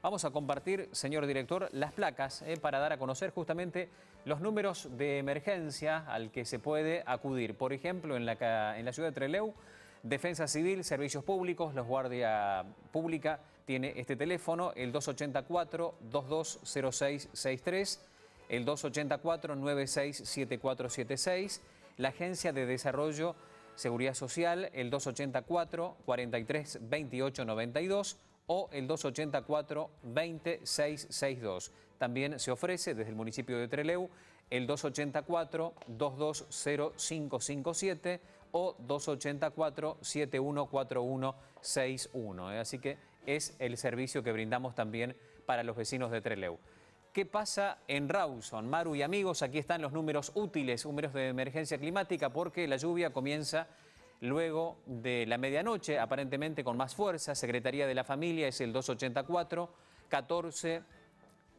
Vamos a compartir, señor director, las placas eh, para dar a conocer justamente los números de emergencia al que se puede acudir. Por ejemplo, en la, ciudad de Treleu, Defensa Civil, Servicios Públicos, los Guardia Pública tiene este teléfono, el 284-220663, el 284-967476, la Agencia de Desarrollo Seguridad Social, el 284 432892 o el 284-20662. También se ofrece desde el municipio de Treleu el 284-220557 o 284-714161. Eh, así que es el servicio que brindamos también para los vecinos de Treleu. ¿Qué pasa en Rawson? Maru y amigos, aquí están los números útiles, números de emergencia climática, porque la lluvia comienza luego de la medianoche, aparentemente con más fuerza. Secretaría de la Familia es el 284 14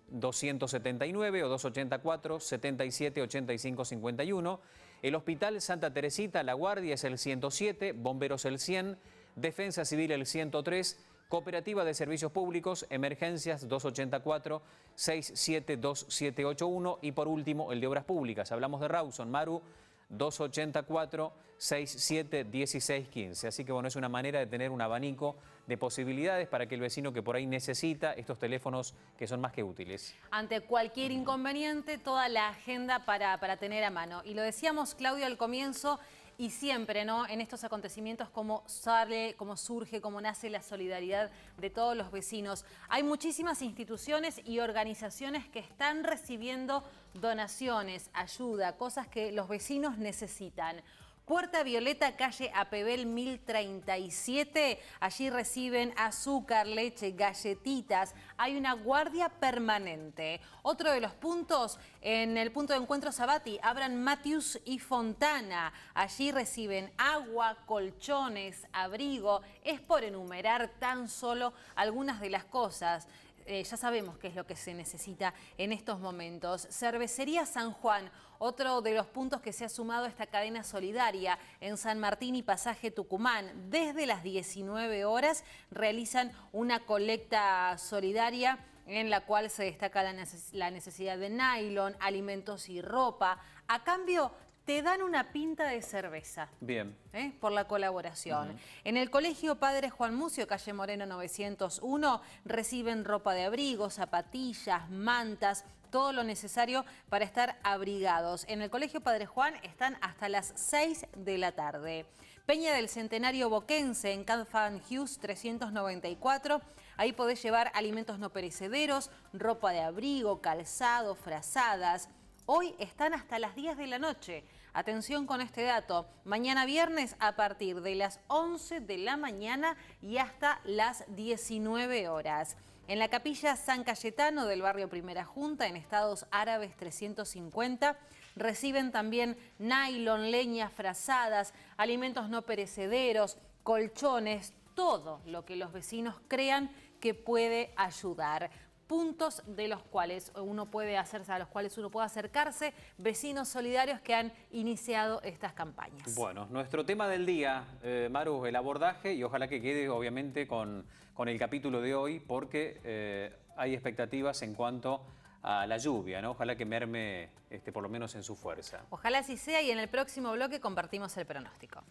279 o 284 77 85 51. El Hospital Santa Teresita, La Guardia es el 107, Bomberos el 100, Defensa Civil el 103, Cooperativa de Servicios Públicos, Emergencias 284 672781 y por último el de Obras Públicas. Hablamos de Rawson, Maru 284 67 1615 Así que bueno, es una manera de tener un abanico de posibilidades para que el vecino que por ahí necesita estos teléfonos que son más que útiles. Ante cualquier inconveniente, toda la agenda para, para tener a mano. Y lo decíamos, Claudio, al comienzo, y siempre, ¿no? En estos acontecimientos, cómo sale, cómo surge, cómo nace la solidaridad de todos los vecinos. Hay muchísimas instituciones y organizaciones que están recibiendo donaciones, ayuda, cosas que los vecinos necesitan. Puerta Violeta, calle Apebel 1037. Allí reciben azúcar, leche, galletitas. Hay una guardia permanente. Otro de los puntos, en el punto de encuentro Sabati, abran Matius y Fontana. Allí reciben agua, colchones, abrigo. Es por enumerar tan solo algunas de las cosas. Eh, ya sabemos qué es lo que se necesita en estos momentos. Cervecería San Juan, otro de los puntos que se ha sumado a esta cadena solidaria en San Martín y Pasaje Tucumán. Desde las 19 horas realizan una colecta solidaria en la cual se destaca la necesidad de nylon, alimentos y ropa, a cambio te dan una pinta de cerveza. Bien. ¿eh? Por la colaboración. En el Colegio Padre Juan Mucio, calle Moreno 901, reciben ropa de abrigo, zapatillas, mantas, todo lo necesario para estar abrigados. En el Colegio Padre Juan están hasta las 6 de la tarde. Peña del Centenario Boquense en Canfan Hughes 394. Ahí podés llevar alimentos no perecederos, ropa de abrigo, calzado, frazadas Hoy están hasta las 10 de la noche. Atención con este dato. Mañana viernes a partir de las 11 de la mañana y hasta las 19 horas. En la capilla San Cayetano del barrio Primera Junta, en Estados Árabes 350, reciben también nylon, leñas frazadas, alimentos no perecederos, colchones, todo lo que los vecinos crean que puede ayudar puntos de los cuales uno puede hacerse, a los cuales uno puede acercarse, vecinos solidarios que han iniciado estas campañas. Bueno, nuestro tema del día, eh, Maru, el abordaje, y ojalá que quede obviamente con, el capítulo de hoy, porque eh, hay expectativas en cuanto a la lluvia, ¿no? Ojalá que merme este, por lo menos en su fuerza. Ojalá así sea y en el próximo bloque compartimos el pronóstico.